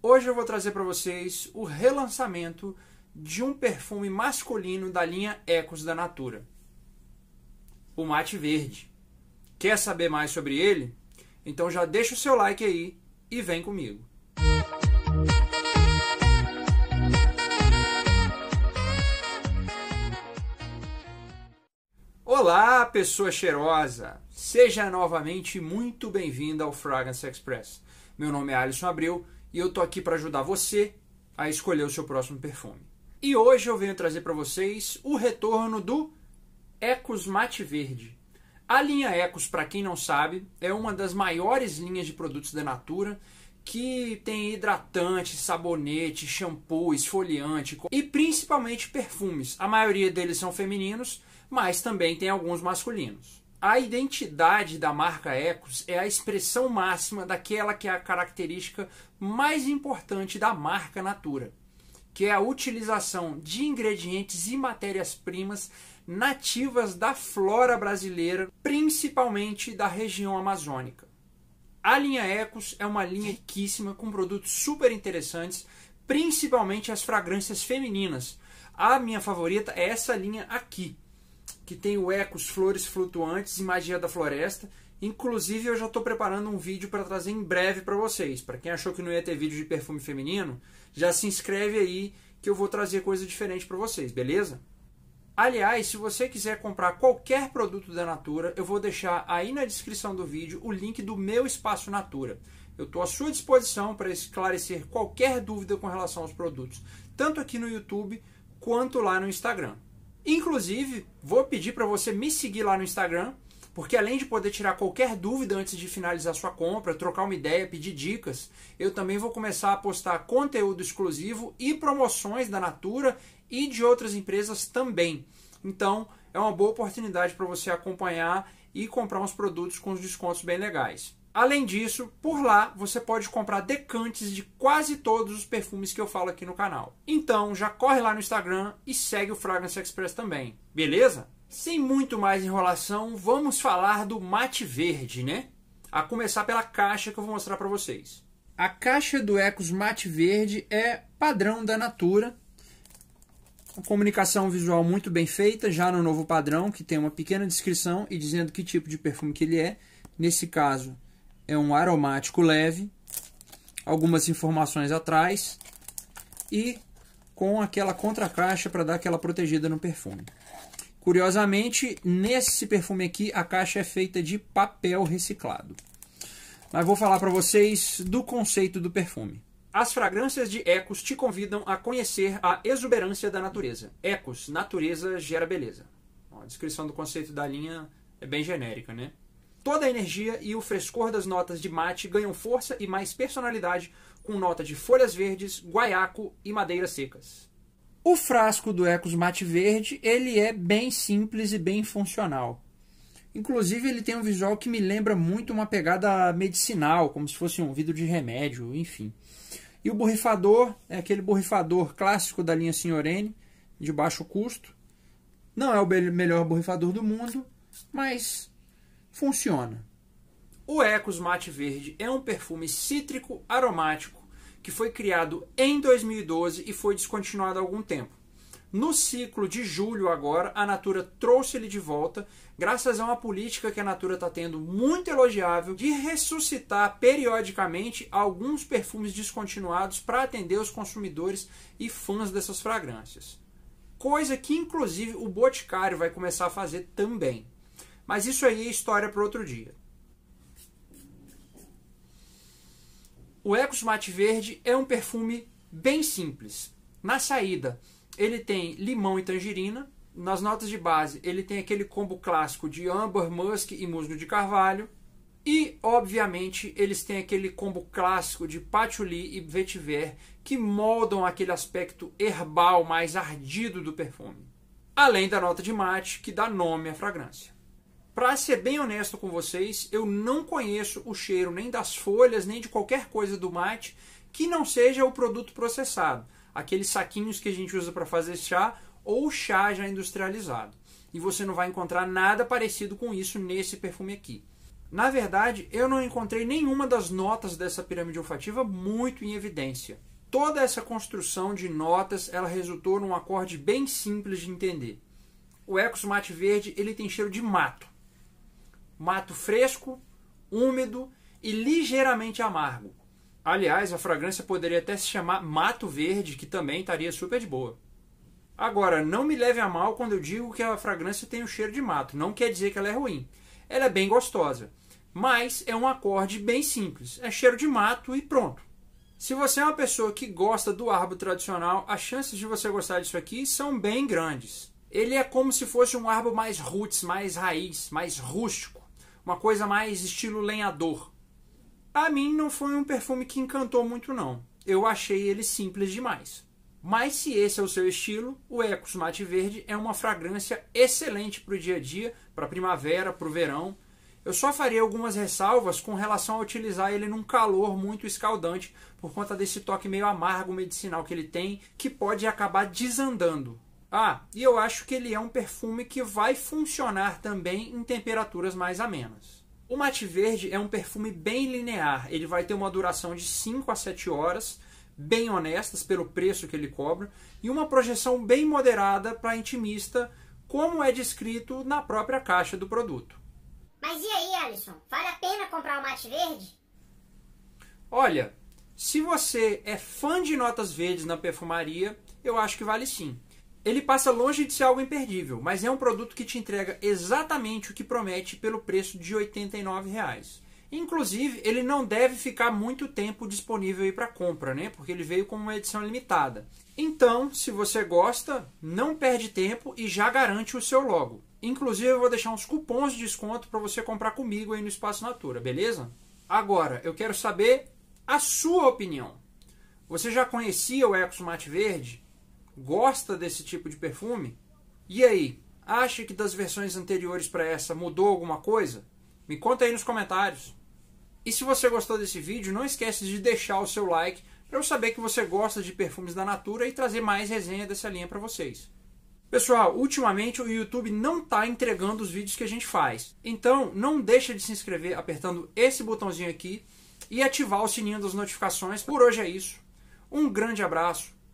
Hoje eu vou trazer para vocês o relançamento de um perfume masculino da linha Ecos da Natura, o Mate Verde. Quer saber mais sobre ele? Então já deixa o seu like aí e vem comigo. Olá, pessoa cheirosa! Seja novamente muito bem-vindo ao Fragrance Express. Meu nome é Alisson Abreu e eu tô aqui para ajudar você a escolher o seu próximo perfume. E hoje eu venho trazer para vocês o retorno do Ecos Mate Verde. A linha Ecos, para quem não sabe, é uma das maiores linhas de produtos da Natura que tem hidratante, sabonete, shampoo, esfoliante e principalmente perfumes. A maioria deles são femininos, mas também tem alguns masculinos. A identidade da marca Ecos é a expressão máxima daquela que é a característica mais importante da marca Natura, que é a utilização de ingredientes e matérias-primas nativas da flora brasileira, principalmente da região amazônica. A linha Ecos é uma linha riquíssima com produtos super interessantes, principalmente as fragrâncias femininas. A minha favorita é essa linha aqui, que tem o Ecos Flores Flutuantes e Magia da Floresta. Inclusive, eu já estou preparando um vídeo para trazer em breve para vocês. Para quem achou que não ia ter vídeo de perfume feminino, já se inscreve aí que eu vou trazer coisa diferente para vocês, beleza? Aliás, se você quiser comprar qualquer produto da Natura, eu vou deixar aí na descrição do vídeo o link do meu espaço Natura. Eu estou à sua disposição para esclarecer qualquer dúvida com relação aos produtos, tanto aqui no YouTube quanto lá no Instagram. Inclusive, vou pedir para você me seguir lá no Instagram, porque além de poder tirar qualquer dúvida antes de finalizar sua compra, trocar uma ideia, pedir dicas, eu também vou começar a postar conteúdo exclusivo e promoções da Natura e de outras empresas também. Então, é uma boa oportunidade para você acompanhar e comprar uns produtos com descontos bem legais. Além disso, por lá você pode comprar decantes de quase todos os perfumes que eu falo aqui no canal. Então já corre lá no Instagram e segue o Fragrance Express também, beleza? Sem muito mais enrolação, vamos falar do mate verde, né? A começar pela caixa que eu vou mostrar para vocês. A caixa do Ecos Mate Verde é padrão da Natura. Uma comunicação visual muito bem feita, já no novo padrão, que tem uma pequena descrição e dizendo que tipo de perfume que ele é. Nesse caso, é um aromático leve, algumas informações atrás e com aquela contracaixa para dar aquela protegida no perfume. Curiosamente, nesse perfume aqui a caixa é feita de papel reciclado. Mas vou falar para vocês do conceito do perfume. As fragrâncias de Ecos te convidam a conhecer a exuberância da natureza. Ecos, natureza gera beleza. a descrição do conceito da linha é bem genérica, né? Toda a energia e o frescor das notas de mate ganham força e mais personalidade com nota de folhas verdes, guaiaco e madeiras secas. O frasco do Ecos Mate Verde ele é bem simples e bem funcional. Inclusive ele tem um visual que me lembra muito uma pegada medicinal, como se fosse um vidro de remédio, enfim. E o borrifador é aquele borrifador clássico da linha Senhorene, de baixo custo. Não é o melhor borrifador do mundo, mas funciona. O Ecos Mate Verde é um perfume cítrico aromático que foi criado em 2012 e foi descontinuado há algum tempo. No ciclo de julho agora, a Natura trouxe ele de volta, graças a uma política que a Natura está tendo muito elogiável de ressuscitar periodicamente alguns perfumes descontinuados para atender os consumidores e fãs dessas fragrâncias. Coisa que inclusive o Boticário vai começar a fazer também. Mas isso aí é história para outro dia. O Ecos Mate Verde é um perfume bem simples. Na saída, ele tem limão e tangerina. Nas notas de base, ele tem aquele combo clássico de amber, musk e musgo de carvalho. E, obviamente, eles têm aquele combo clássico de patchouli e vetiver que moldam aquele aspecto herbal mais ardido do perfume. Além da nota de mate que dá nome à fragrância. Para ser bem honesto com vocês, eu não conheço o cheiro nem das folhas, nem de qualquer coisa do mate que não seja o produto processado, aqueles saquinhos que a gente usa para fazer chá ou chá já industrializado. E você não vai encontrar nada parecido com isso nesse perfume aqui. Na verdade, eu não encontrei nenhuma das notas dessa pirâmide olfativa muito em evidência. Toda essa construção de notas, ela resultou num acorde bem simples de entender. O Ecos Mate Verde, ele tem cheiro de mato mato fresco, úmido e ligeiramente amargo. Aliás, a fragrância poderia até se chamar mato verde, que também estaria super de boa. Agora, não me leve a mal quando eu digo que a fragrância tem o cheiro de mato, não quer dizer que ela é ruim. Ela é bem gostosa, mas é um acorde bem simples, é cheiro de mato e pronto. Se você é uma pessoa que gosta do arbo tradicional, as chances de você gostar disso aqui são bem grandes. Ele é como se fosse um arbo mais roots, mais raiz, mais rústico uma coisa mais estilo lenhador. A mim não foi um perfume que encantou muito não. Eu achei ele simples demais. Mas se esse é o seu estilo, o Ecos Mate Verde é uma fragrância excelente para o dia a dia, para a primavera, para o verão. Eu só faria algumas ressalvas com relação a utilizar ele num calor muito escaldante, por conta desse toque meio amargo medicinal que ele tem, que pode acabar desandando ah, e eu acho que ele é um perfume que vai funcionar também em temperaturas mais amenas. O mate verde é um perfume bem linear, ele vai ter uma duração de 5 a 7 horas, bem honestas pelo preço que ele cobra, e uma projeção bem moderada para intimista, como é descrito na própria caixa do produto. Mas e aí, Alisson? Vale a pena comprar o mate verde? Olha, se você é fã de notas verdes na perfumaria, eu acho que vale sim. Ele passa longe de ser algo imperdível, mas é um produto que te entrega exatamente o que promete pelo preço de R$ 89,00. Inclusive, ele não deve ficar muito tempo disponível para compra, né? Porque ele veio com uma edição limitada. Então, se você gosta, não perde tempo e já garante o seu logo. Inclusive, eu vou deixar uns cupons de desconto para você comprar comigo aí no Espaço Natura, beleza? Agora, eu quero saber a sua opinião. Você já conhecia o Eco Smart Verde? gosta desse tipo de perfume? E aí, acha que das versões anteriores para essa mudou alguma coisa? Me conta aí nos comentários. E se você gostou desse vídeo, não esquece de deixar o seu like para eu saber que você gosta de perfumes da Natura e trazer mais resenha dessa linha para vocês. Pessoal, ultimamente o YouTube não está entregando os vídeos que a gente faz. Então, não deixa de se inscrever apertando esse botãozinho aqui e ativar o sininho das notificações. Por hoje é isso. Um grande abraço